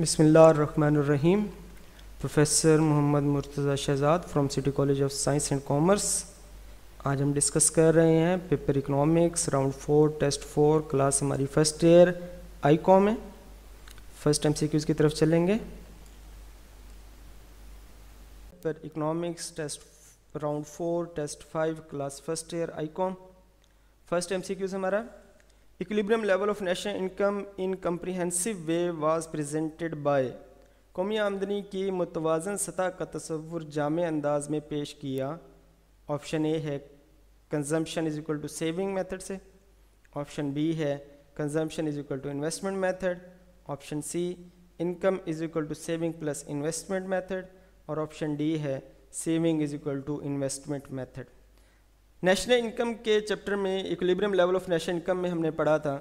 बिसमीम professor Mohammad Murtaza Shahzad from city college of science and commerce आज हम डिस्कस कर रहे हैं paper economics round four test four class हमारी फर्स्ट ईयर आई कॉम है फर्स्ट एम सी क्यूज़ की तरफ चलेंगे paper economics test round four test five class first year I com first M C Qs हमारा equilibrium level of national income in comprehensive way was presented by कौमी आमदनी की मुतवाजन सतह का तस्वुर जाम अंदाज में पेश किया ऑप्शन ए है consumption is equal to saving method से ऑप्शन बी है consumption is equal to investment method option C income is equal to saving plus investment method और ऑप्शन डी है saving is equal to investment method national income के chapter में equilibrium level of national income में हमने पढ़ा था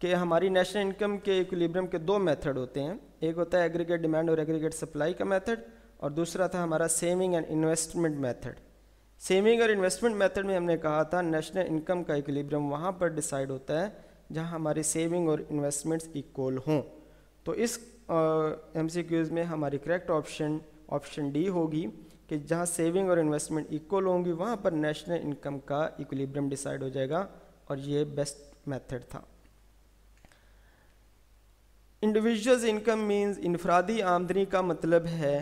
कि हमारी नेशनल इनकम के इक्विलिब्रियम के दो मेथड होते हैं एक होता है एग्रीगेट डिमांड और एग्रीगेट सप्लाई का मेथड और दूसरा था हमारा saving and investment method saving और इन्वेस्टमेंट मेथड में हमने कहा था नेशनल इनकम का इक्विलिब्रियम वहाँ पर डिसाइड होता है जहाँ हमारी सेविंग और इन्वेस्टमेंट्स इक्वल हों तो इस एम uh, में हमारी करेक्ट ऑप्शन ऑप्शन डी होगी कि जहाँ सेविंग और इन्वेस्टमेंट इक्वल होंगी वहाँ पर नेशनल इनकम का इक्विलिब्रियम डिसाइड हो जाएगा और ये बेस्ट मेथड था इंडिविजुअल्स इनकम मींस इनफरादी आमदनी का मतलब है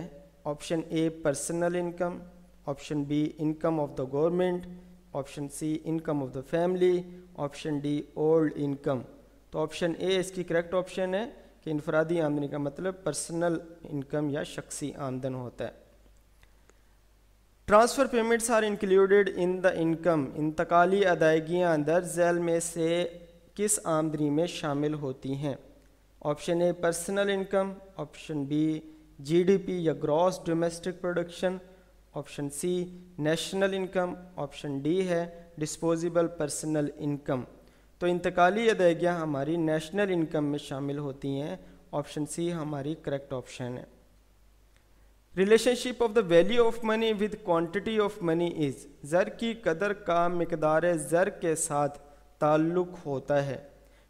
option A personal income option B income of the government option C income of the family option D old income तो ऑप्शन ए इसकी करेक्ट ऑप्शन है कि इनफरादी आमदनी का मतलब पर्सनल इनकम या शख्सी आमदन होता है transfer payments are included in the income इंतकाली अदायगियाँ अंदर जैल में से किस आमदनी में शामिल होती हैं option A personal income option B GDP या gross domestic production option C national income option D है डिस्पोजेबल पर्सनल इनकम तो इंतकाली अदायगियाँ हमारी नेशनल इनकम में शामिल होती हैं ऑप्शन सी हमारी करेक्ट ऑप्शन है relationship of the value of money with quantity of money is ज़र की कदर का मकदार ज़र के साथ ताल्लुक होता है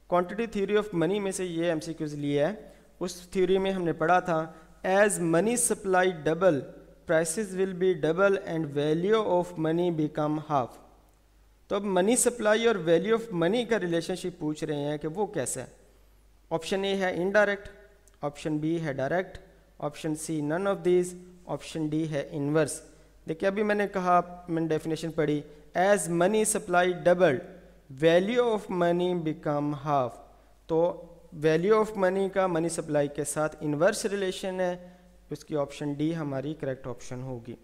क्वांटिटी थ्योरी ऑफ मनी में से ये एम लिया है उस थ्योरी में हमने पढ़ा था as money supply double prices will be double and value of money become half तो अब मनी सप्लाई और वैल्यू ऑफ मनी का रिलेशनशिप पूछ रहे हैं कि वो कैसा है ऑप्शन ए है इनडायरेक्ट ऑप्शन बी है direct option C none of these option D है इनवर्स देखिए अभी मैंने कहा मैंने डेफिनेशन पढ़ी as money supply double value of money become half तो वैल्यू ऑफ मनी का मनी सप्लाई के साथ इनवर्स रिलेशन है उसकी ऑप्शन डी हमारी करेक्ट ऑप्शन होगी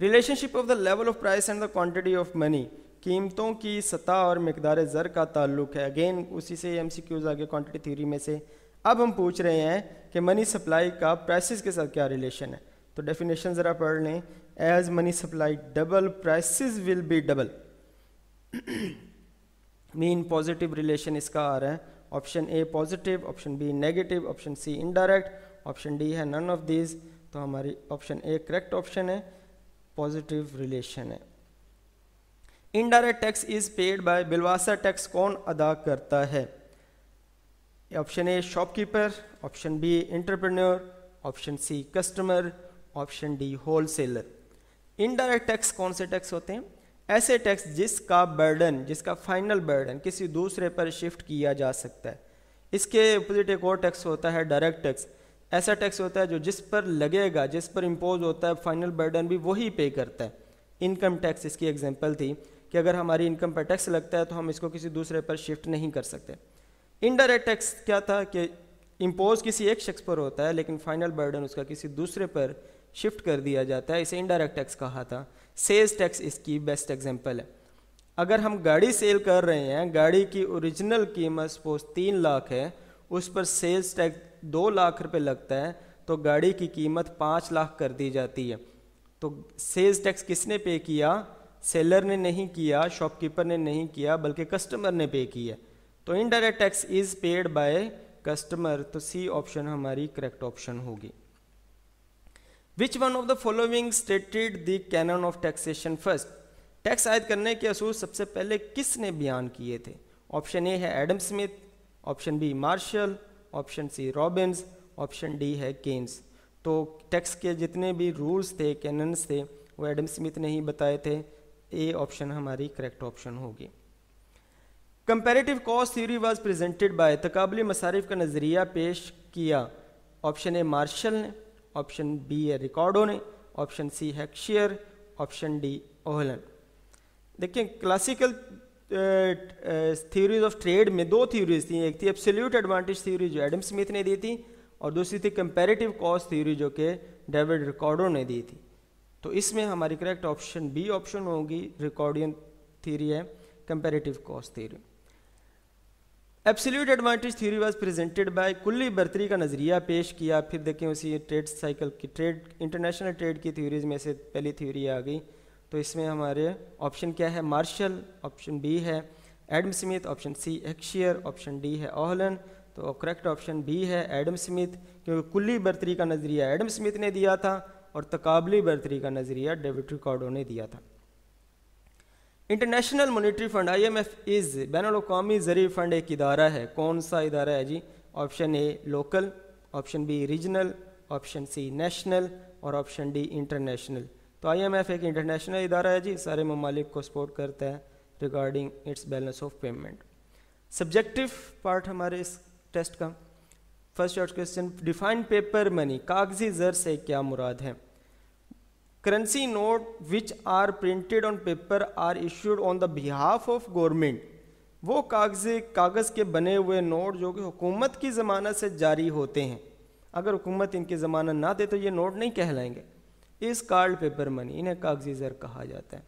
relationship of the level of price and the quantity of money कीमतों की सतह और मकदार ज़र का ताल्लुक है अगेन उसी से एम सी क्यूज़ आगे क्वांटिटी थ्योरी में से अब हम पूछ रहे हैं कि मनी सप्लाई का प्राइसेस के साथ क्या रिलेशन है तो डेफिनेशन ज़रा पढ़ लें as money supply double prices will be double mean positive relation इसका आ रहा है option A positive option B negative option C indirect option D है नन ऑफ दीज तो हमारी ऑप्शन ए करेक्ट ऑप्शन है पॉजिटिव रिलेशन है indirect tax is paid by बिलवासा टैक्स कौन अदा करता है option A shopkeeper option B entrepreneur option C customer option D wholesaler indirect tax कौन से टैक्स होते हैं ऐसे टैक्स जिसका बर्डन जिसका फाइनल बर्डन किसी दूसरे पर शिफ्ट किया जा सकता है इसके अपोजिट एक और टैक्स होता है डायरेक्ट टैक्स ऐसा टैक्स होता है जो जिस पर लगेगा जिस पर इम्पोज होता है फाइनल बर्डन भी वही पे करता है इनकम टैक्स इसकी एग्जाम्पल थी कि अगर हमारी इनकम पर टैक्स लगता है तो हम इसको किसी दूसरे पर शिफ्ट नहीं कर सकते इनडायरेक्ट टैक्स क्या था कि इम्पोज किसी एक शख्स पर होता है लेकिन फाइनल बर्डन उसका किसी दूसरे पर शिफ्ट कर दिया जाता है इसे इनडायरेक्ट टैक्स कहा था सेल्स टैक्स इसकी बेस्ट एग्जाम्पल है अगर हम गाड़ी सेल कर रहे हैं गाड़ी की ओरिजिनल कीमत सपोज तीन लाख है उस पर सेल्स टैक्स दो लाख रुपए लगता है तो गाड़ी की कीमत पाँच लाख कर दी जाती है तो सेल्स टैक्स किसने पे किया सेलर ने नहीं किया शॉपकीपर ने नहीं किया बल्कि कस्टमर ने पे किया तो indirect tax is paid by customer तो सी ऑप्शन हमारी करेक्ट ऑप्शन होगी which one of the following stated the canon of taxation first tax आयद करने के असूल सबसे पहले किसने बयान किए थे ऑप्शन ए है Adam Smith option B Marshall option C Robbins option D है केन्स तो टैक्स के जितने भी रूल्स थे कैनन्स थे वो एडम स्मिथ ने ही बताए थे ए ऑप्शन हमारी करेक्ट ऑप्शन होगी comparative cost theory was presented by तकबली मसारिफ का नज़रिया पेश किया ऑप्शन ए मार्शल ने ऑप्शन बी है रिकॉर्डो ने option C Heckscher option D Ohlin देखिए क्लासिकल थ्योरीज ऑफ ट्रेड में दो थ्योरीज थी एक थी एब्सोल्यूट एडवांटेज थ्योरी जो एडम स्मिथ ने दी थी और दूसरी थी कंपेरेटिव कॉस्ट थ्योरी जो कि डेविड रिकॉर्डो ने दी थी तो इसमें हमारी करेक्ट ऑप्शन बी ऑप्शन होगी रिकॉर्डियन थ्योरी है comparative cost theory absolute advantage theory was presented by कुल्ली बर्तरी का नज़रिया पेश किया फिर देखें उसी ट्रेड साइकिल की ट्रेड इंटरनेशनल ट्रेड की थ्योरीज में से पहली थ्योरी आ गई तो इसमें हमारे ऑप्शन क्या है मार्शल ऑप्शन बी है Adam Smith option C Heckscher option D है ओहलन तो करेक्ट ऑप्शन बी है एडम स्मिथ क्योंकि कुल्ली बर्तरी का नज़रिया एडम स्मिथ ने दिया था और तकाबली बर्तरी का नज़रिया डेविड रिकॉर्डो ने दिया था International Monetary Fund I M F is बैन अवी ज़रिए फंड एक इदारा है कौन सा इदारा है जी option A local option B regional option C national और ऑप्शन डी इंटरनेशनल तो आई एम एफ एक इंटरनेशनल इदारा है जी सारे ममालिक को सपोर्ट करता है regarding its balance of payment subjective part हमारे इस टेस्ट का first short question defined paper money कागजी जर से क्या मुराद है currency note which are printed on paper are issued on the behalf of government वो कागज़े कागज़ के बने हुए नोट जो कि हुकूमत की ज़मानत से जारी होते हैं अगर हुकूमत इनके ज़मानत ना दे तो ये नोट नहीं कहलाएंगे इस कार्ड पेपर मनी इन्हें कागजी ज़र कहा जाता है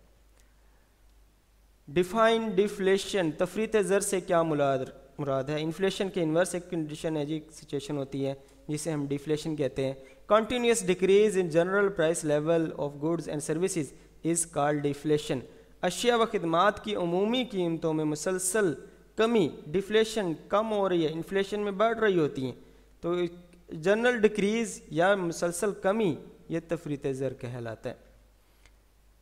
डिफाइन डिफ्लेशन तफरीत ज़र से क्या मुलाद मुराद है इन्फ्लेशन के इन्वर्स एक कंडीशन है जी सिचुएशन होती है जिसे हम डिफ्लेशन कहते हैं continuous decrease in general price level of goods and services is called deflation अशिया व खदमात की अमूमी कीमतों में मुसलसल कमी डिफ्लेशन कम हो रही है इन्फ्लेशन में बढ़ रही होती हैं तो जनरल डिक्रीज या मुसलसल कमी ये तफरीत ज़र कहलाता है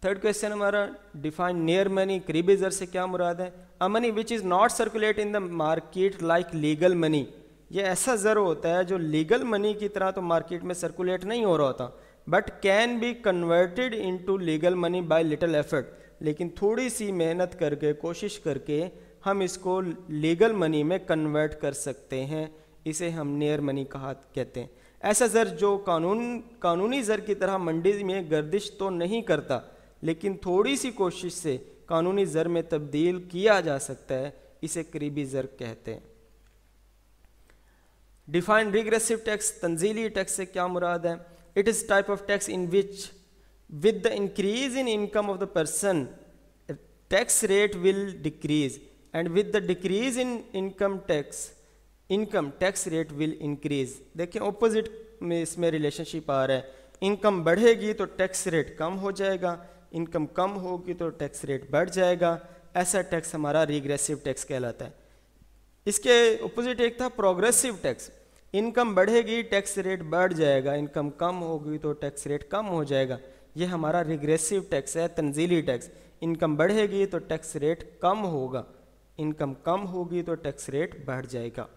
थर्ड क्वेश्चन हमारा डिफाइन नियर मनी करीबी ज़र से क्या मुराद है a money which is not circulate in the market like legal money ये ऐसा ज़र होता है जो लीगल मनी की तरह तो मार्केट में सर्कुलेट नहीं हो रहा होता but can be converted into legal money by little effort लेकिन थोड़ी सी मेहनत करके कोशिश करके हम इसको लीगल मनी में कन्वर्ट कर सकते हैं इसे हम नियर मनी कहा कहते हैं ऐसा ज़र जो कानून कानूनी ज़र की तरह मंडी में गर्दिश तो नहीं करता लेकिन थोड़ी सी कोशिश से कानूनी ज़र में तब्दील किया जा सकता है इसे करीबी ज़र कहते हैं डिफाइन रिग्रेसिव टैक्स तंजीली टैक्स से क्या मुराद है it is type of tax in which with the increase in income of the person tax rate will decrease and with the decrease in income tax income tax rate will increase देखें opposite में इसमें relationship आ रहा है income बढ़ेगी तो tax rate कम हो जाएगा income कम होगी तो टैक्स रेट बढ़ जाएगा ऐसा टैक्स हमारा रिग्रेसिव टैक्स कहलाता है इसके ऑपोजिट एक था प्रोग्रेसिव टैक्स इनकम बढ़ेगी टैक्स रेट बढ़ जाएगा इनकम कम होगी तो टैक्स रेट कम हो जाएगा ये हमारा रिग्रेसिव टैक्स है तंजीली टैक्स इनकम बढ़ेगी तो टैक्स रेट कम होगा इनकम कम होगी तो टैक्स रेट बढ़ जाएगा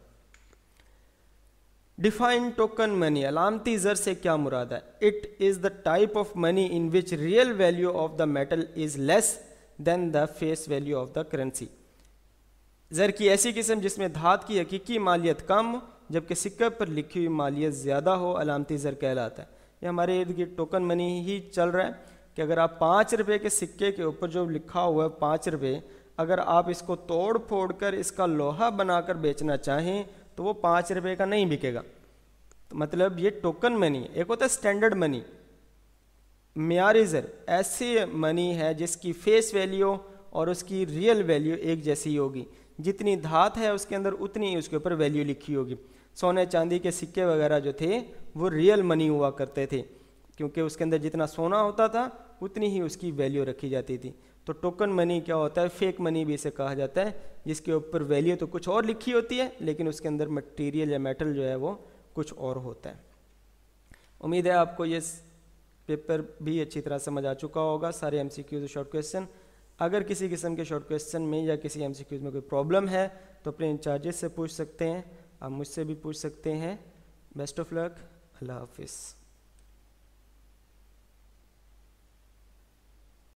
डिफाइन टोकन मनी अलामती जर से क्या मुराद है it is the type of money in which real value of the metal is less than the face value of the currency ज़र की ऐसी किस्म जिसमें धात की हकीकी मालियत कम जबकि सिक्के पर लिखी हुई मालियत ज़्यादा हो अलामती ज़र कहलाता है ये हमारे इर्द गिर्द टोकन मनी ही चल रहा है कि अगर आप पाँच रुपये के सिक्के के ऊपर जो लिखा हुआ है पाँच रुपये अगर आप इसको तोड़ फोड़ कर इसका लोहा बनाकर बेचना चाहें तो वो पाँच रुपये का नहीं बिकेगा तो मतलब ये टोकन मनी एक होता है स्टैंडर्ड मनी म्यारी ज़र ऐसी मनी है जिसकी फेस वैल्यू और उसकी रियल वैल्यू एक जैसी होगी जितनी धात है उसके अंदर उतनी ही उसके ऊपर वैल्यू लिखी होगी सोने चांदी के सिक्के वगैरह जो थे वो रियल मनी हुआ करते थे क्योंकि उसके अंदर जितना सोना होता था उतनी ही उसकी वैल्यू रखी जाती थी तो टोकन मनी क्या होता है फेक मनी भी इसे कहा जाता है जिसके ऊपर वैल्यू तो कुछ और लिखी होती है लेकिन उसके अंदर मटेरियल या मेटल जो है वो कुछ और होता है उम्मीद है आपको ये पेपर भी अच्छी तरह समझ आ चुका होगा सारे M C Qs short question अगर किसी किस्म के शॉर्ट क्वेश्चन में या किसी एम में कोई प्रॉब्लम है तो अपने इंचार्जेस से पूछ सकते हैं आप मुझसे भी पूछ सकते हैं बेस्ट ऑफ लक अल्लाह हाफिज़